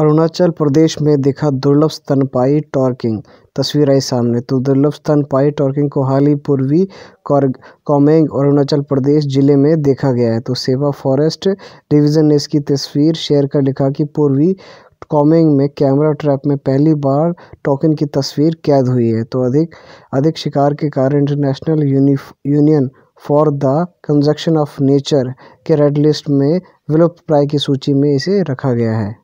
अरुणाचल प्रदेश में देखा दुर्लभ स्तनपाई टॉर्किंग तस्वीर आई सामने तो दुर्लभ स्तनपाई टॉर्किंग को हाल ही पूर्वी कॉमेंग अरुणाचल प्रदेश जिले में देखा गया है तो सेवा फॉरेस्ट डिवीज़न ने इसकी तस्वीर शेयर कर लिखा कि पूर्वी कॉमेंग में कैमरा ट्रैप में पहली बार टॉकिंग की तस्वीर कैद हुई है तो अधिक अधिक शिकार के कारण International Union for the Conjunction of Nature के रेड लिस्ट में विलुप्त प्राय की सूची में इसे रखा गया है